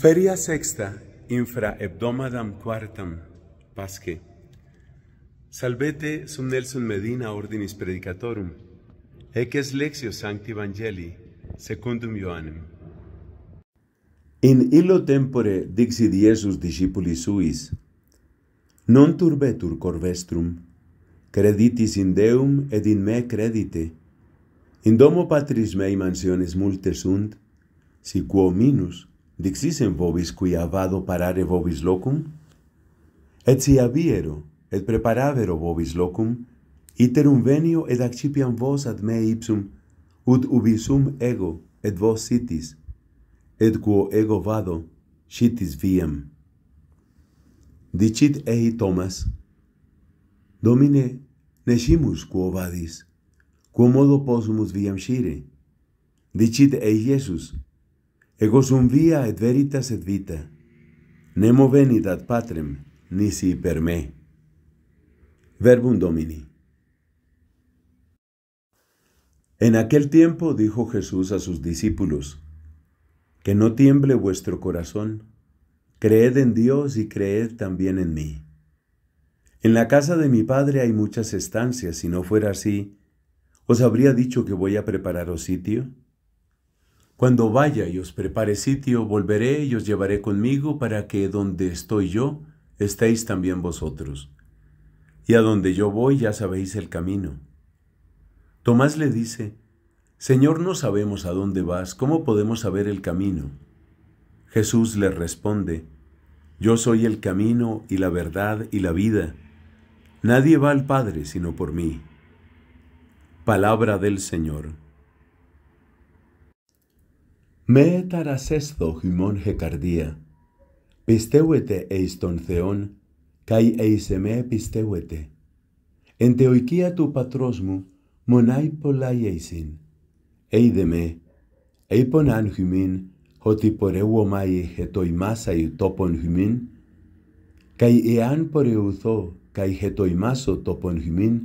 Feria sexta infra hebdomadam quartam pasque Salvete sum Nelson Medina ordinis predicatorum Ec es lexio sancti evangelii secundum Ioannem In illo tempore dixit Iesus discipuli suis Non turbetur cor vestrum creditis in Deum et in me credite In domo patris mei mansiones multe sunt si quo minus Dixisem vobis qui avado parare vobis locum? Et si aviero, et preparavero vobis locum, iterum venio ed accipiam vos ad me ipsum, ut ubi sum ego et vos sitis, et quo ego vado, sitis viam. Dicit ei Thomas, Domine, nesimus quo vadis, quo modo possumus viam sire. Dicit ei Iesus, Ego sum via et veritas et vita. Nemo venit ad patrem, nisi per me. Verbum Domini. En aquel tiempo dijo Jesús a sus discípulos, Que no tiemble vuestro corazón, creed en Dios y creed también en mí. En la casa de mi Padre hay muchas estancias, si no fuera así, ¿os habría dicho que voy a prepararos sitio? Cuando vaya y os prepare sitio, volveré y os llevaré conmigo para que donde estoy yo, estéis también vosotros. Y a donde yo voy ya sabéis el camino. Tomás le dice, Señor, no sabemos a dónde vas, ¿cómo podemos saber el camino? Jesús le responde, Yo soy el camino y la verdad y la vida. Nadie va al Padre sino por mí. Palabra del Señor. Με χυμόν χε χεκαρδία. Πιστεύετε εις τον Θεόν, καί εις εμέ πιστεύετε. Εν τε οικία του πατρός μου, μονάι πολλά εισιν. Είδε με, είπον αν χυμήν, ότι πορεύω μάι χετοιμάσαι τόπον χυμήν, καί εάν πορεύθω καί χετοιμάσω τόπον χυμήν,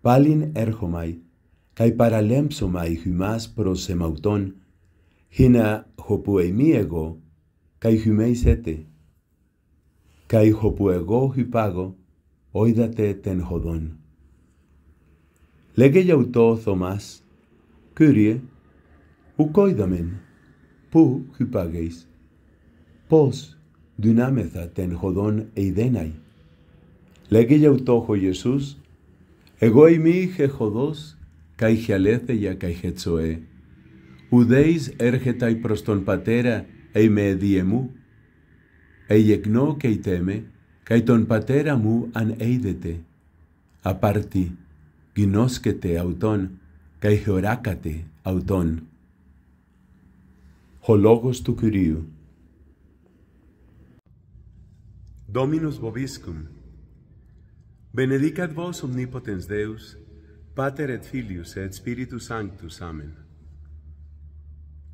πάλιν έρχομαι, καί παραλέμψομαι χυμάς προς εμαυτόν, Hina hopuemiego, kai humeisete, kai hopuego hipago, oídate ten jodón. Lege yautó Tomás, curie, ucoidamen, pu hipageis, pos dunameza ten jodón eidenai. Lege yautó Jesús, egoimi jodós, kai gialece ya kai Ουδέης έρχεται προς τον πατέρα «Ει με εδίε μου» «Ει εγνώ και τέμε» «Καί τον πατέρα μου αν είδετε» «Απάρτη» «Γινώσκεται αυτόν» «Καί χωράκατε αυτόν» Ο λόγος του Κυρίου Dominus vobiscum Benedicat vos omnipotens Deus, Pater et Filius et Spiritus Sanctus. Amen.